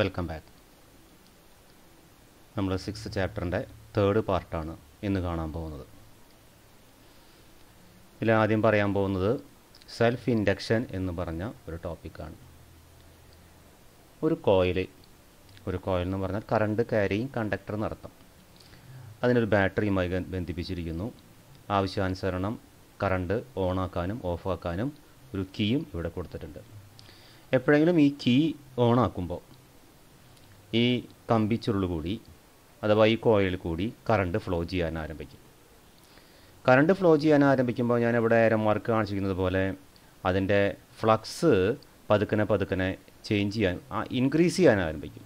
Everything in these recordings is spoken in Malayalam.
വെൽക്കം ബാക്ക് നമ്മൾ സിക്സ് ചാപ്റ്ററിൻ്റെ തേർഡ് പാർട്ടാണ് ഇന്ന് കാണാൻ പോകുന്നത് ഇതിൽ ആദ്യം പറയാൻ പോകുന്നത് സെൽഫ് ഇൻഡക്ഷൻ എന്ന് പറഞ്ഞ ഒരു ടോപ്പിക്കാണ് ഒരു കോയിൽ ഒരു കോയിൽ എന്ന് പറഞ്ഞാൽ കറണ്ട് ക്യാരിയും കണ്ടക്ടർ നടത്താം അതിനൊരു ബാറ്ററിയുമായി ബന്ധിപ്പിച്ചിരിക്കുന്നു ആവശ്യാനുസരണം കറണ്ട് ഓണാക്കാനും ഓഫാക്കാനും ഒരു കീയും ഇവിടെ കൊടുത്തിട്ടുണ്ട് എപ്പോഴെങ്കിലും ഈ കീ ഓണാക്കുമ്പോൾ ഈ കമ്പി കൂടി അഥവാ ഈ കോയിൽ കൂടി കറണ്ട് ഫ്ലോ ചെയ്യാൻ ആരംഭിക്കും കറണ്ട് ഫ്ലോ ചെയ്യാൻ ആരംഭിക്കുമ്പോൾ ഞാൻ ഇവിടെ മാർക്ക് കാണിച്ചിരിക്കുന്നത് പോലെ അതിൻ്റെ ഫ്ലക്സ് പതുക്കനെ പതുക്കനെ ചേഞ്ച് ചെയ്യാൻ ഇൻക്രീസ് ചെയ്യാൻ ആരംഭിക്കും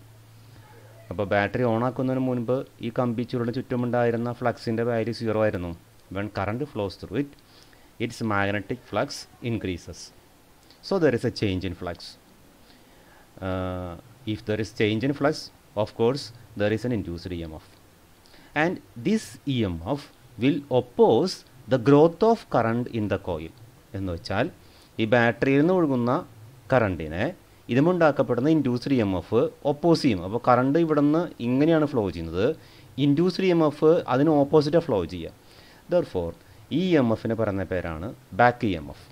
അപ്പോൾ ബാറ്ററി ഓൺ ആക്കുന്നതിന് മുൻപ് ഈ കമ്പി ചുരുളിന് ചുറ്റുമുണ്ടായിരുന്ന ഫ്ലക്സിൻ്റെ വാല്യൂ സീറോ ആയിരുന്നു when current flows through it its magnetic flux increases so there is a change in flux If there is change in flux, of course, there is an induced EMF. And this EMF will oppose the growth of current in the coil എന്ന് വെച്ചാൽ ഈ ബാറ്ററിയിൽ നിന്ന് ഒഴുകുന്ന കറണ്ടിനെ ഇതുമുണ്ടാക്കപ്പെടുന്ന induced E M F oppose ചെയ്യും അപ്പോൾ കറണ്ട് ഇവിടെ നിന്ന് ഇങ്ങനെയാണ് ഫ്ലോ ചെയ്യുന്നത് ഇൻഡ്യൂസ്ഡ് ഇ എം എഫ് അതിന് ഓപ്പോസിറ്റാണ് ഫ്ലോ ചെയ്യുക ദർ ഫോർ ഈ എം എഫിന് പറയുന്ന പേരാണ് back E M F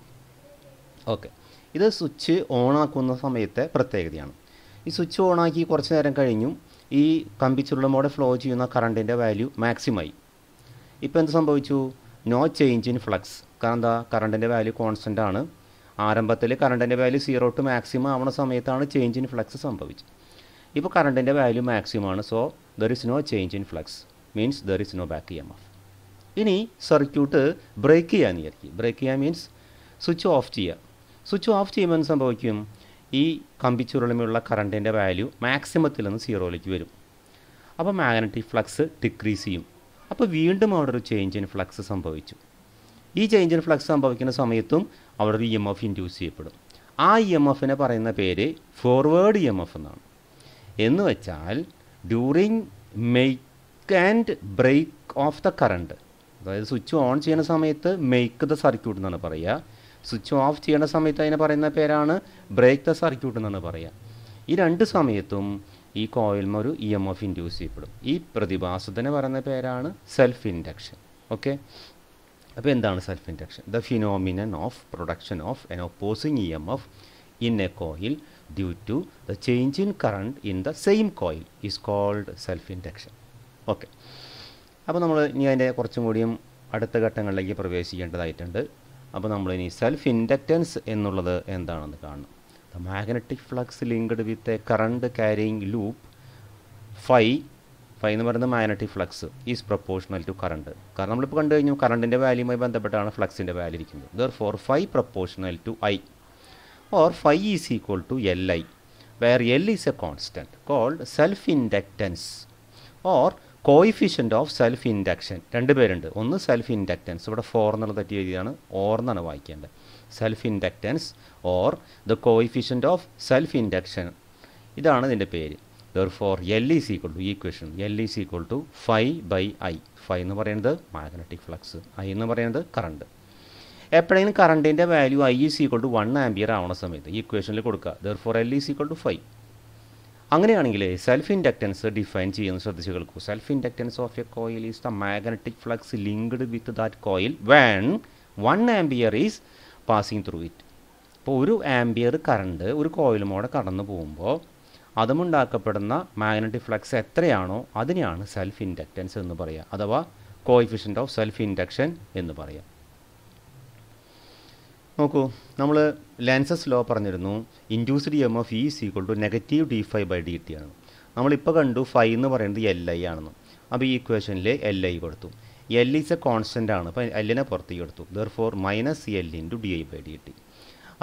okay ഇത് സ്വിച്ച് ഓൺ ആക്കുന്ന സമയത്തെ പ്രത്യേകതയാണ് ഈ സ്വിച്ച് ഓണാക്കി കുറച്ച് നേരം കഴിഞ്ഞു ഈ കമ്പിച്ചുരുളമോടെ ഫ്ലോ ചെയ്യുന്ന കറണ്ടിൻ്റെ വാല്യൂ മാക്സിമായി ഇപ്പോൾ എന്ത് സംഭവിച്ചു നോ ചേഞ്ച് ഇൻ ഫ്ലക്സ് കാരണം എന്താ കറണ്ടിൻ്റെ വാല്യൂ കോൺസ്റ്റൻ്റ് ആണ് ആരംഭത്തിൽ കറണ്ടിൻ്റെ വാല്യൂ സീറോ ടു മാക്സിമം ആവുന്ന സമയത്താണ് ചേഞ്ച് ഇൻ ഫ്ലക്സ് സംഭവിച്ചത് ഇപ്പോൾ കറണ്ടിൻ്റെ വാല്യൂ മാക്സിമം ആണ് so there is no change in flux means there is no back M F ഇനി സർക്യൂട്ട് ബ്രേക്ക് ചെയ്യാമെന്ന് വിചാരിക്കും ബ്രേക്ക് ചെയ്യുക മീൻസ് സ്വിച്ച് ഓഫ് ചെയ്യുക സ്വിച്ച് ഓഫ് ചെയ്യുമ്പോൾ എന്ത് സംഭവിക്കും ഈ ചുരുളമുള്ള കറണ്ടിൻ്റെ വാല്യൂ മാക്സിമത്തിൽ നിന്ന് സീറോയിലേക്ക് വരും അപ്പോൾ മാഗ്നറ്റിക് ഫ്ലക്സ് ഡിക്രീസ് ചെയ്യും അപ്പോൾ വീണ്ടും അവിടെ ഒരു ചേഞ്ച് ഇൻ ഫ്ലക്സ് സംഭവിച്ചു ഈ ചേഞ്ച് ഇൻ ഫ്ലക്സ് സംഭവിക്കുന്ന സമയത്തും അവിടെ ഒരു ഇ എം എഫ് ഇൻഡ്യൂസ് ചെയ്യപ്പെടും ആ ഇ എം എഫിനെ പറയുന്ന പേര് ഫോർവേഡ് ഇ എം എഫ് എന്നാണ് എന്ന് വെച്ചാൽ during make and break of the current അതായത് സ്വിച്ച് ഓൺ ചെയ്യുന്ന സമയത്ത് മെയ്ക്ക് ദ സർക്യൂട്ട് എന്നാണ് പറയുക സ്വിച്ച് ഓഫ് ചെയ്യുന്ന സമയത്ത് അതിനെ പറയുന്ന പേരാണ് ബ്രേക്ക് ദ സർക്യൂട്ട് എന്നാണ് പറയുക ഈ രണ്ട് സമയത്തും ഈ കോയിലിന് ഒരു ഇ എം എഫ് ഇൻഡ്യൂസ് ചെയ്യപ്പെടും ഈ പ്രതിഭാസത്തിന് പറയുന്ന പേരാണ് സെൽഫ് ഇൻഡക്ഷൻ ഓക്കെ അപ്പോൾ എന്താണ് self induction the phenomenon of production of an opposing E M F in a coil due to the change in current in the same coil is called self induction okay അപ്പോൾ നമ്മൾ ഇനി അതിൻ്റെ കുറച്ചും കൂടിയും അടുത്ത ഘട്ടങ്ങളിലേക്ക് പ്രവേശിക്കേണ്ടതായിട്ടുണ്ട് അപ്പോൾ നമ്മളിനി സെൽഫ് ഇൻഡക്റ്റൻസ് എന്നുള്ളത് എന്താണെന്ന് കാണണം the magnetic flux linked with a current carrying loop phi phi എന്ന് പറയുന്നത് magnetic flux is proportional to current കാരണം നമ്മളിപ്പോൾ കണ്ടു കഴിഞ്ഞു കറണ്ടിൻ്റെ വാല്യൂമായി ബന്ധപ്പെട്ടാണ് ഫ്ലക്സിൻ്റെ വാല്യൂ ഇരിക്കുന്നത് therefore phi proportional to I or phi is equal to L I where L is a constant called self inductance or coefficient of self induction രണ്ട് പേരുണ്ട് ഒന്ന് സെൽഫ് ഇൻഡക്റ്റൻസ് ഇവിടെ ഫോർ എന്നുള്ള തെറ്റി എഴുതിയാണ് ഓർ എന്നാണ് വായിക്കേണ്ടത് self inductance or the coefficient of self induction ഇതാണ് ഇതിൻ്റെ പേര് therefore L C equal to equation L C equal to five by I five എന്ന് പറയുന്നത് മാഗ്നറ്റിക് ഫ്ലക്സ് ഐ എന്ന് പറയുന്നത് കറണ്ട് എപ്പോഴെങ്കിലും കറണ്ടിൻ്റെ value I C equal to one ampere ആവുന്ന സമയത്ത് ഈക്വേഷനിൽ കൊടുക്കുക therefore L C equal to five അങ്ങനെയാണെങ്കിൽ സെൽഫ് ഇൻഡക്റ്റൻസ് ഡിഫൈൻ ചെയ്യുന്ന ശ്രദ്ധിച്ചു കേൾക്കൂ self inductance of a coil is the magnetic flux linked with that coil when one ampere is passing through it അപ്പോൾ ഒരു ആംബിയർ കറണ്ട് ഒരു കോയിലുമൂടെ കടന്നു പോകുമ്പോൾ അതുമുണ്ടാക്കപ്പെടുന്ന മാഗ്നറ്റിക് ഫ്ലക്സ് എത്രയാണോ അതിനെയാണ് സെൽഫ് ഇൻഡക്റ്റൻസ് എന്ന് പറയുക അഥവാ കോയിഫിഷ്യൻ്റ് ഓഫ് സെൽഫ് ഇൻഡക്ഷൻ എന്ന് പറയാം നോക്കൂ നമ്മൾ ലാൻസസ് ലോ പറഞ്ഞിരുന്നു induced M F is equal to negative D five by D T ആണ് നമ്മളിപ്പോൾ കണ്ടു ഫൈ എന്ന് പറയുന്നത് എൽ ഐ ആണെന്ന് അപ്പോൾ ഈ ഇക്വേഷനിൽ എൽ ഐ കൊടുത്തു എൽ ഈസ് എ കോൺസ്റ്റൻ്റ് ആണ് അപ്പോൾ എല്ലിനെ പുറത്തേക്ക് എടുത്തു therefore minus L into D I by D T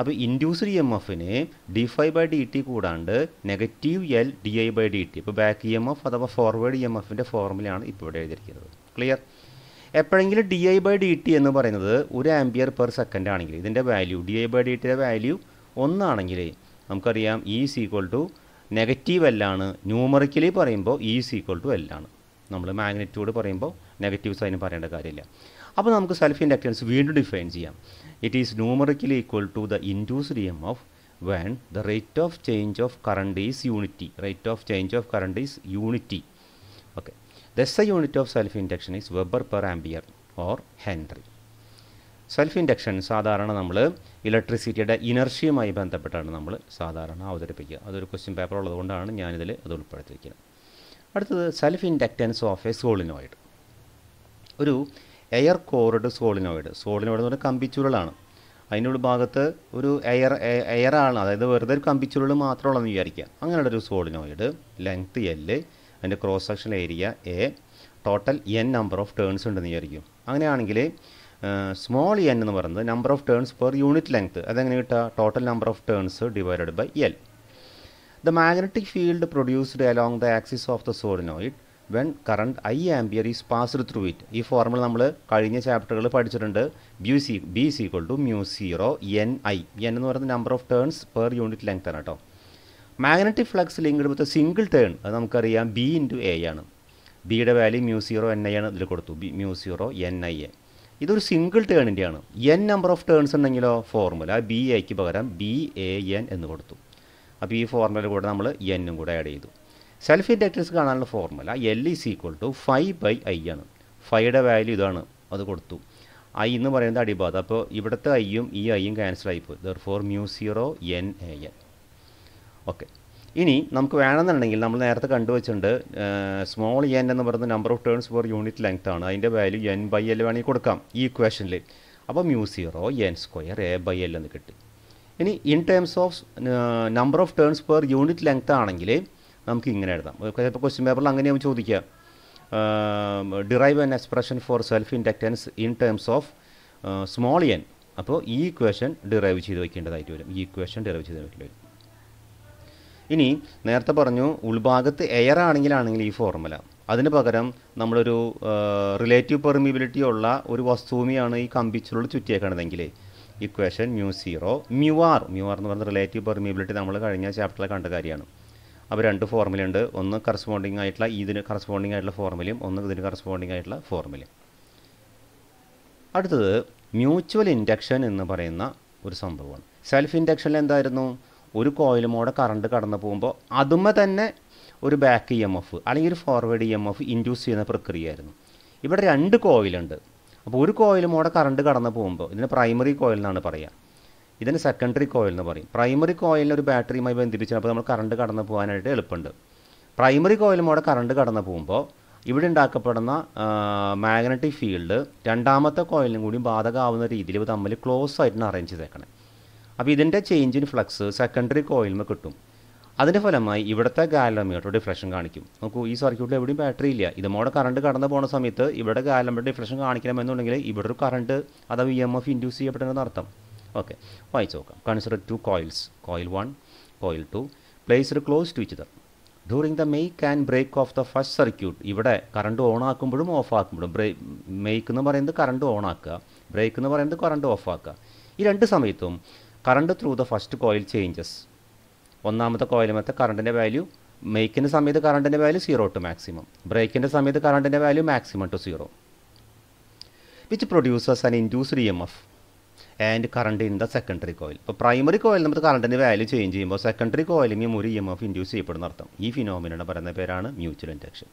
അപ്പോൾ ഇൻഡ്യൂസ്ഡ് ഇ എം എഫിന് D five by D T കൂടാണ്ട് negative L D I by D T ഇപ്പോൾ ബാക്ക് ഇ എം എഫ് അഥവാ ഫോർവേഡ് ഇ എം എഫിൻ്റെ ഫോർമുലയാണ് ഇപ്പോൾ ഇവിടെ എഴുതിയിരിക്കുന്നത് ക്ലിയർ എപ്പോഴെങ്കിലും D I by D T എന്ന് പറയുന്നത് ഒരു ആമ്പിയർ പെർ സെക്കൻഡ് ആണെങ്കിൽ ഇതിൻ്റെ value D I by D ടിയുടെ വാല്യൂ ഒന്നാണെങ്കിൽ നമുക്കറിയാം ഇ സീക്വൽ ടു നെഗറ്റീവ് എല്ലാണ് ന്യൂമറിക്കലി പറയുമ്പോൾ ഇ സീക്വൽ ടു എല്ലാണ് നമ്മൾ മാഗ്നിറ്റ്യൂഡ് പറയുമ്പോൾ നെഗറ്റീവ് സൈൻ പറയേണ്ട കാര്യമില്ല അപ്പോൾ നമുക്ക് സെൽഫ് ഇൻഡക്റ്റൻസ് വീണ്ടും ഡിഫൈൻ ചെയ്യാം it is numerically equal to the induced M of when the rate of change of current is unity rate of change of current is unity The SI unit of self-induction is Weber per ampere or Henry. Self induction സാധാരണ നമ്മൾ ഇലക്ട്രിസിറ്റിയുടെ ഇനർഷ്യയുമായി ബന്ധപ്പെട്ടാണ് നമ്മൾ സാധാരണ അവതരിപ്പിക്കുക അതൊരു ക്വസ്റ്റ്യൻ പേപ്പർ ഉള്ളതുകൊണ്ടാണ് ഞാനിതിൽ അത് ഉൾപ്പെടുത്തിയിരിക്കുന്നത് അടുത്തത് self inductance of a solenoid ഒരു എയർ കോർഡ് സോളിനോയിഡ് സോളിനോയിഡ് എന്ന് പറഞ്ഞാൽ കമ്പിച്ചുരുളാണ് അതിൻ്റെ ഉൾഭാഗത്ത് ഒരു എയർ എയറാണ് അതായത് വെറുതെ ഒരു കമ്പിച്ചുരുൾ മാത്രമുള്ളതെന്ന് വിചാരിക്കുക അങ്ങനെയുള്ളൊരു സോളിനോയിഡ് ലെങ്ത് എല്ല് അതിൻ്റെ cross section area A total N number of turns ഉണ്ടെന്ന് വിചാരിക്കും അങ്ങനെയാണെങ്കിൽ സ്മോൾ എൻ എന്ന് പറയുന്നത് number of turns per unit length അതെങ്ങനെ കിട്ടുക total number of turns divided by L the magnetic field produced along the axis of the solenoid when current I ampere is passed through it ഈ ഫോർമുല നമ്മൾ കഴിഞ്ഞ ചാപ്റ്ററുകൾ പഠിച്ചിട്ടുണ്ട് ബ്യു C B C equal to mu zero N I N എന്ന് പറയുന്ന number of turns per unit ലെങ്ത്താണ് കേട്ടോ magnetic flux linked with single turn അത് നമുക്കറിയാം ബി ഇൻറ്റു എ ആണ് ബിയുടെ value mu zero N I ആണ് ഇതിൽ കൊടുത്തു B mu zero N I A ഇതൊരു സിംഗിൾ ടേണിൻ്റെ ആണ് എൻ നമ്പർ ഓഫ് ടേൺസ് ഉണ്ടെങ്കിലോ ഫോർമുല ബി എക്ക് പകരം ബി എ എൻ എന്ന് കൊടുത്തു അപ്പോൾ ഈ ഫോർമുല കൂടെ നമ്മൾ എന്നും കൂടെ ആഡ് ചെയ്തു സെൽഫ് ഇൻഡക്ടൻസ് കാണാനുള്ള formula L is equal to five by I ആണ് ഫൈയുടെ വാല്യൂ ഇതാണ് അത് കൊടുത്തു ഐ എന്ന് പറയുന്നത് അടിബാധ അപ്പോൾ ഇവിടുത്തെ ഐയും ഈ ഐയും ക്യാൻസൽ ആയിപ്പോയി therefore mu zero N A N okay ഇനി നമുക്ക് വേണമെന്നുണ്ടെങ്കിൽ നമ്മൾ നേരത്തെ കണ്ടുവച്ചിട്ടുണ്ട് സ്മോൾ എൻ എന്ന് പറയുന്ന number of turns per unit length ആണ് അതിൻ്റെ വാല്യൂ എൻ ബൈ എൽ വേണമെങ്കിൽ കൊടുക്കാം ഈ ഇക്വേഷനിൽ അപ്പോൾ mu zero N square A by L എന്ന് കിട്ടി ഇനി in terms of number of turns per unit length ആണെങ്കിൽ നമുക്ക് ഇങ്ങനെ എഴുതാം ചിലപ്പോൾ ക്വസ്റ്റ്യൻ പേപ്പറിൽ അങ്ങനെയാവും ചോദിക്കുക derive an expression for self inductance in terms of small N അപ്പോൾ ഈ ഇക്വേഷൻ ഡിറൈവ് ചെയ്ത് വയ്ക്കേണ്ടതായിട്ട് വരും ഈ ഇക്വേഷൻ ഡിറൈവ് ചെയ്ത് വയ്ക്കേണ്ടി വരും ഇനി നേരത്തെ പറഞ്ഞു ഉൾഭാഗത്ത് എയർ ആണെങ്കിലാണെങ്കിൽ ഈ ഫോർമുല അതിന് പകരം നമ്മളൊരു റിലേറ്റീവ് പെർമിബിലിറ്റി ഉള്ള ഒരു വസ്തുവിനെയാണ് ഈ കമ്പിച്ചുരുൾ ചുറ്റിയേക്കണതെങ്കിൽ equation mu zero mu R mu R എന്ന് പറഞ്ഞ റിലേറ്റീവ് പെർമിബിലിറ്റി നമ്മൾ കഴിഞ്ഞ ചാപ്റ്ററിൽ കണ്ട കാര്യമാണ് അപ്പോൾ രണ്ട് ഫോർമുലയുണ്ട് ഒന്ന് കറസ്പോണ്ടിങ് ആയിട്ടുള്ള ഇതിന് കറസ്പോണ്ടിങ് ആയിട്ടുള്ള ഫോർമുലയും ഒന്ന് ഇതിന് കറസ്പോണ്ടിങ് ആയിട്ടുള്ള ഫോർമുലയും അടുത്തത് മ്യൂച്വൽ ഇൻഡക്ഷൻ എന്ന് പറയുന്ന ഒരു സംഭവമാണ് സെൽഫ് ഇൻഡക്ഷനിൽ എന്തായിരുന്നു ഒരു കൂടെ കറണ്ട് കടന്നു പോകുമ്പോൾ അതുമേ തന്നെ ഒരു ബാക്ക് ഇ എം എഫ് അല്ലെങ്കിൽ ഒരു forward E M F induce ചെയ്യുന്ന പ്രക്രിയയായിരുന്നു ഇവിടെ രണ്ട് കോയിലുണ്ട് അപ്പോൾ ഒരു കൂടെ കറണ്ട് കടന്നു പോകുമ്പോൾ ഇതിന് പ്രൈമറി കോയിൽ എന്നാണ് പറയുക ഇതിന് സെക്കൻഡറി കോയിൽ എന്ന് പറയും പ്രൈമറി കോയിലിന് ഒരു ബാറ്ററിയുമായി ബന്ധിപ്പിച്ചപ്പോൾ നമ്മൾ കറണ്ട് കടന്നു പോകാനായിട്ട് എളുപ്പമുണ്ട് പ്രൈമറി കൂടെ കറണ്ട് കടന്നു പോകുമ്പോൾ ഇവിടെ ഉണ്ടാക്കപ്പെടുന്ന മാഗ്നറ്റിക് ഫീൽഡ് രണ്ടാമത്തെ കോയിലിനും കൂടി ബാധകമാവുന്ന രീതിയിൽ തമ്മിൽ ക്ലോസ് ആയിട്ടാണ് അറേഞ്ച് ചെയ്തേക്കണേ അപ്പോൾ ഇതിൻ്റെ ചേഞ്ച് ഇൻ ഫ്ലക്സ് സെക്കൻഡറി കോയിലിന് കിട്ടും അതിൻ്റെ ഫലമായി ഇവിടുത്തെ ഗാലമയുടെ ഡിഫ്ലക്ഷൻ കാണിക്കും നോക്കൂ ഈ സർക്യൂട്ടിൽ എവിടെയും ബാറ്ററി ഇല്ല ഇതുമോടെ കറണ്ട് കടന്നു പോകുന്ന സമയത്ത് ഇവിടെ ഗാലമയുടെ ഡിഫ്ലക്ഷൻ കാണിക്കണമെന്നുണ്ടെങ്കിൽ ഇവിടെ ഒരു കറണ്ട് അഥവാ ഇ എം എഫ് ഇൻഡ്യൂസ് ചെയ്യപ്പെടണമെന്ന് അർത്ഥം ഓക്കെ വായിച്ചു നോക്കാം consider two coils coil one coil two placed close to each other during the make and break of the first circuit ഇവിടെ കറണ്ട് ഓൺ ആക്കുമ്പോഴും ഓഫ് ആക്കുമ്പോഴും ബ്രേക്ക് മെയ്ക്ക് എന്ന് പറയുന്നത് കറണ്ട് ഓൺ ആക്കുക ബ്രേക്ക് എന്ന് പറയുന്നത് കറണ്ട് ഓഫ് ആക്കുക ഈ രണ്ട് സമയത്തും current through the first coil changes ഒന്നാമത്തെ കോയിലുമത്തെ കറണ്ടിൻ്റെ വാല്യൂ മേക്കിൻ്റെ സമയത്ത് കറണ്ടിൻ്റെ വാല്യൂ സീറോ ടു മാക്സിമം ബ്രേക്കിൻ്റെ സമയത്ത് കറണ്ടിൻ്റെ value maximum to zero which produces and induced M F and current in the secondary coil ഇപ്പോൾ പ്രൈമറി കോയിൽ നമുക്ക് കറണ്ടിൻ്റെ വാല്യൂ ചേഞ്ച് ചെയ്യുമ്പോൾ സെക്കൻഡറി കോയിലും ഒരു ഇ എം എഫ് ഇൻഡ്യൂസ് ചെയ്യപ്പെടുന്ന അർത്ഥം ഈ ഫിനോമിനയുടെ പറയുന്ന പേരാണ് mutual induction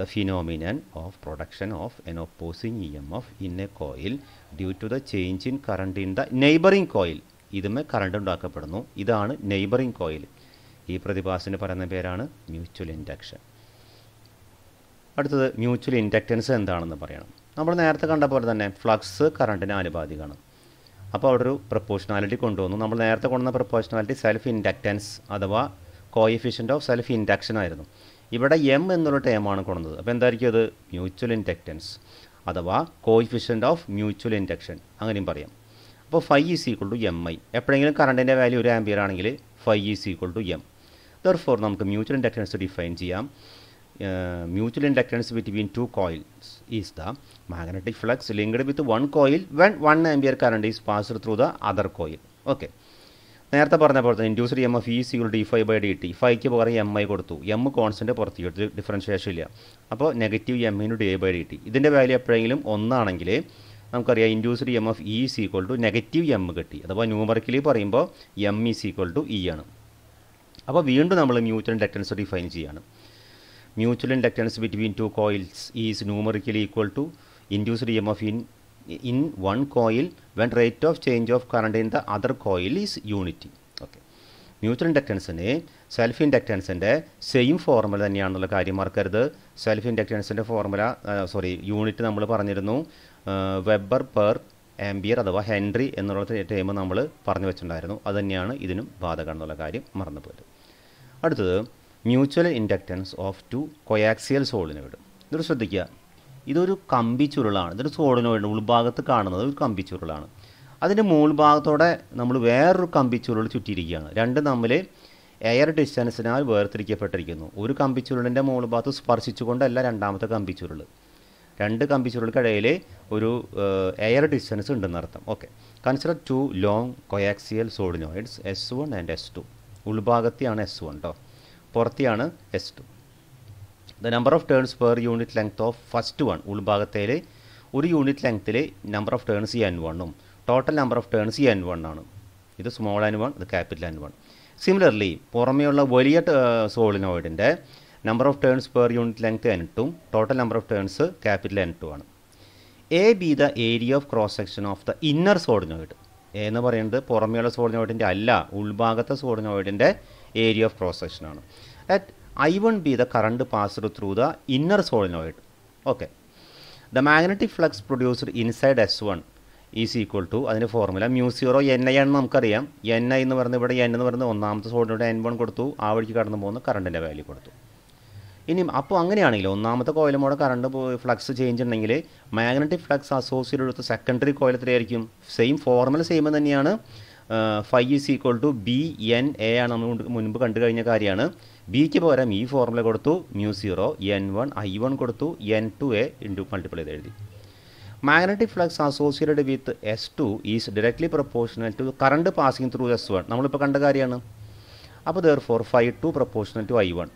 the phenomenon of production of an opposing E M F in a coil due to the change in current in the neighbouring coil ഇതുമേ കറണ്ട് ഉണ്ടാക്കപ്പെടുന്നു ഇതാണ് നെയ്ബറിംഗ് കോയിൽ ഈ പ്രതിഭാസിന് പറയുന്ന പേരാണ് മ്യൂച്വൽ ഇൻഡക്ഷൻ അടുത്തത് മ്യൂച്വൽ ഇൻഡക്റ്റൻസ് എന്താണെന്ന് പറയണം നമ്മൾ നേരത്തെ കണ്ട പോലെ തന്നെ ഫ്ലക്സ് കറണ്ടിന് ആനുപാതികമാണ് അപ്പോൾ അവിടെ ഒരു പ്രപ്പോഷണാലിറ്റി കൊണ്ടുവന്നു നമ്മൾ നേരത്തെ കൊണ്ടുവന്ന പ്രപ്പോഷണാലിറ്റി സെൽഫ് ഇൻഡക്റ്റൻസ് അഥവാ കോയിഫിഷ്യൻ്റ് ഓഫ് സെൽഫ് ഇൻഡക്ഷൻ ആയിരുന്നു ഇവിടെ എം എന്നൊരു ടേമാണ് കൊണ്ടുവന്നത് അപ്പോൾ എന്തായിരിക്കും അത് മ്യൂച്വൽ ഇൻഡക്റ്റൻസ് അഥവാ കോയിഫിഷ്യൻ്റ് ഓഫ് മ്യൂച്വൽ ഇൻഡക്ഷൻ അങ്ങനെയും പറയാം അപ്പോൾ phi is equal to M I എപ്പോഴെങ്കിലും കറണ്ടിൻ്റെ വാല്യൂ ഒരു ആംബിയർ ആണെങ്കിൽ phi is equal to M therefore നമുക്ക് മ്യൂച്വൽ ഇൻഡക്റ്റൻസ് ഡിഫൈൻ ചെയ്യാം mutual inductance between two coils is the magnetic flux linked with one coil when one ampere current is pass through the other coil okay നേരത്തെ പറഞ്ഞ പോലെ തന്നെ induced M F is equal D five by D T ഫൈക്ക് പകരം എം ഐ കൊടുത്തു എം കോൺസ്റ്റൻ്റ് പുറത്ത് എടുത്ത് ഡിഫറൻഷ്യേഷൻ ഇല്ല അപ്പോൾ negative M into D A by D T ഇതിൻ്റെ വാല്യൂ എപ്പോഴെങ്കിലും ഒന്നാണെങ്കിൽ നമുക്കറിയാം induced M of E is equal to negative M കിട്ടി അഥവാ ന്യൂമറിക്കലി പറയുമ്പോൾ M is equal to E ആണ് അപ്പോൾ വീണ്ടും നമ്മൾ മ്യൂച്വൽ ഇൻഡക്റ്റൻസ് ഡിഫൈൻ ചെയ്യാണ് mutual inductance between two coils is numerically equal to induced M of in in one coil when rate of change of current in the other coil is unity okay mutual ഇൻഡക്റ്റൻസിന് സെൽഫ് ഇൻഡക്റ്റൻസിൻ്റെ സെയിം ഫോർമുല തന്നെയാണെന്നുള്ള കാര്യം മറക്കരുത് സെൽഫ് ഇൻഡക്റ്റൻസിൻ്റെ ഫോർമുല സോറി യൂണിറ്റ് നമ്മൾ പറഞ്ഞിരുന്നു വെബർ പെർ ആംബിയർ അഥവാ ഹെൻറി എന്നുള്ള ടൈം നമ്മൾ പറഞ്ഞു വെച്ചിട്ടുണ്ടായിരുന്നു അത് തന്നെയാണ് ഇതിനും ബാധകം എന്നുള്ള കാര്യം മറന്നു പോയത് അടുത്തത് mutual inductance of two coaxial വിടും ഇതൊരു ശ്രദ്ധിക്കുക ഇതൊരു കമ്പി ചുരുളാണ് ഇതൊരു സോളിനോട് ഉൾഭാഗത്ത് കാണുന്നത് ഒരു കമ്പി ചുരുളാണ് അതിൻ്റെ ഭാഗത്തോടെ നമ്മൾ വേറൊരു കമ്പി ചുരുൾ ചുറ്റിയിരിക്കുകയാണ് രണ്ട് തമ്മിൽ എയർ ഡിസ്റ്റൻസിനാൽ വേർതിരിക്കപ്പെട്ടിരിക്കുന്നു ഒരു കമ്പിച്ചുരുളിൻ്റെ മുകൾ ഭാഗത്ത് സ്പർശിച്ചുകൊണ്ടല്ല രണ്ടാമത്തെ കമ്പിച്ചുരുൾ രണ്ട് കമ്പി ഒരു എയർ ഡിസ്റ്റൻസ് ഉണ്ടെന്ന് അർത്ഥം okay consider two long coaxial solenoids S one and S two ഉൾഭാഗത്തെയാണ് എസ് വൺ കേട്ടോ പുറത്തെയാണ് S two the number of turns per unit length of first one ഉൾഭാഗത്തെ ഒരു യൂണിറ്റ് ലെങ്ത്തിൽ നമ്പർ ഓഫ് ടേൺസ് എൻ വണ്ണും total number of turns N one ആണ് ഇത് സ്മോൾ ആൻ വൺ ഇത് ക്യാപിറ്റൽ ആൻ വൺ സിമിലർലി പുറമേയുള്ള വലിയ സോളിനോയിഡിൻ്റെ number of turns per unit length N two total number of turns capital N two ആണ് A be the area of cross section of the inner solenoid A എന്ന് പറയുന്നത് പുറമേയുള്ള സോഡിനോയിഡിൻ്റെ അല്ല ഉൾഭാഗത്തെ സോഡിനോയിഡിൻ്റെ ഏരിയ ഓഫ് ക്രോസ് സെക്ഷൻ ആണ് at I one be the current pass through the inner solenoid okay the magnetic flux produced inside S one is equal to അതിൻ്റെ formula mu zero N I ആണെന്ന് നമുക്കറിയാം എൻ ഐ എന്ന് പറയുന്നത് ഇവിടെ എൻ എന്ന് പറയുന്നത് ഒന്നാമത്തെ സോഡിനോട് എൻ വൺ കൊടുത്തു ആ വഴിക്ക് കടന്നു പോകുന്ന കറണ്ടിൻ്റെ വാല്യൂ കൊടുത്തു ഇനി അപ്പോൾ അങ്ങനെയാണെങ്കിൽ ഒന്നാമത്തെ കോയിലുമോടെ കറണ്ട് ഫ്ലക്സ് ചേഞ്ച് ഉണ്ടെങ്കിൽ മാഗ്നറ്റിക് ഫ്ലക്സ് അസോസിയേറ്റ് എടുത്ത സെക്കൻഡറി കോയിൽ എത്രയായിരിക്കും സെയിം ഫോർമുല സെയിം തന്നെയാണ് phi is equal to B N A ആണ് നമ്മൾ മുൻപ് കണ്ടു കഴിഞ്ഞ കാര്യമാണ് ബിക്ക് പകരം ഈ ഫോർമുല കൊടുത്തു mu zero N one I one കൊടുത്തു N two A into multiple ചെയ്ത് എഴുതി magnetic flux associated with S two is directly proportional to current passing through S one നമ്മളിപ്പോൾ കണ്ട കാര്യമാണ് അപ്പോൾ therefore phi two proportional to I one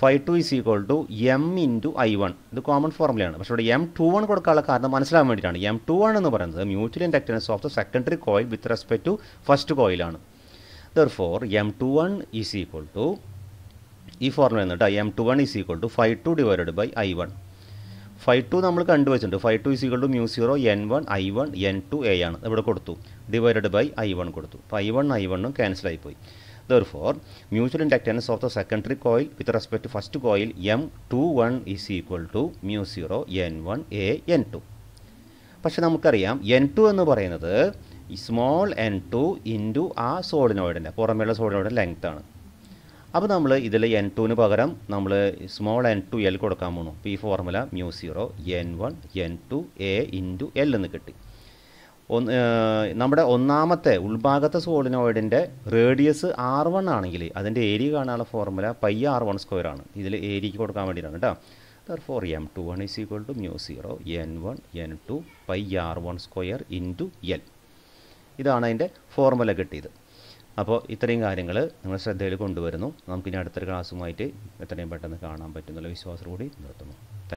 phi two is equal to M into I one ഇത് കോമൺ ഫോർമുലയാണ് പക്ഷേ ഇവിടെ എം ടു വൺ കൊടുക്കാനുള്ള കാരണം മനസ്സിലാൻ വേണ്ടിയിട്ടാണ് എം ടു വൺ എന്ന് പറയുന്നത് mutual inductance of the secondary coil with respect to first കോയിലാണ് therefore M two one is equal to ഈ ഫോർമുല എന്നിട്ട് M two one is equal to phi two divided by I one phi two നമ്മൾ കണ്ടുവച്ചിട്ടുണ്ട് phi two is equal to mu zero N one I one N two A ആണ് ഇവിടെ കൊടുത്തു ഡിവൈഡഡ് ബൈ ഐ വൺ കൊടുത്തു അപ്പോൾ ഐ വൺ ഐ വണ്ണും ക്യാൻസൽ ആയിപ്പോയി Therefore, mutual inductance of the secondary coil with respect to first coil M21 is equal to mu 0 N1 A N2. പക്ഷെ നമുക്കറിയാം എൻ ടു എന്ന് പറയുന്നത് സ്മോൾ എൻ ടു ഇൻറ്റു ആ സോളിനോയിഡിൻ്റെ പുറമേയുള്ള സോളിനോയിഡിൻ്റെ ലെങ്ത് ആണ് അപ്പോൾ നമ്മൾ ഇതിൽ എൻ ടുവിന് പകരം നമ്മൾ സ്മോൾ എൻ ടു എൽ കൊടുക്കാൻ പോകണം അപ്പോൾ ഈ formula mu zero N one N two A into L എന്ന് കിട്ടി ഒന്ന് നമ്മുടെ ഒന്നാമത്തെ ഉൾഭാഗത്തെ സോളിനോയിഡിൻ്റെ റേഡിയസ് ആർ വൺ ആണെങ്കിൽ അതിൻ്റെ ഏരിയ കാണാനുള്ള formula pi R one square ആണ് ഇതിൽ ഏരിയക്ക് കൊടുക്കാൻ വേണ്ടിയിട്ടാണ് കേട്ടോ therefore M two one is equal to mu zero N one N two pi R one square to L ഇതാണ് അതിൻ്റെ ഫോർമുല കിട്ടിയത് അപ്പോൾ ഇത്രയും കാര്യങ്ങൾ നിങ്ങൾ ശ്രദ്ധയിൽ കൊണ്ടുവരുന്നു നമുക്കിനി അടുത്തൊരു ക്ലാസ്സുമായിട്ട് എത്രയും പെട്ടെന്ന് കാണാൻ പറ്റുന്നുള്ള വിശ്വാസം കൂടി നിർത്തുന്നു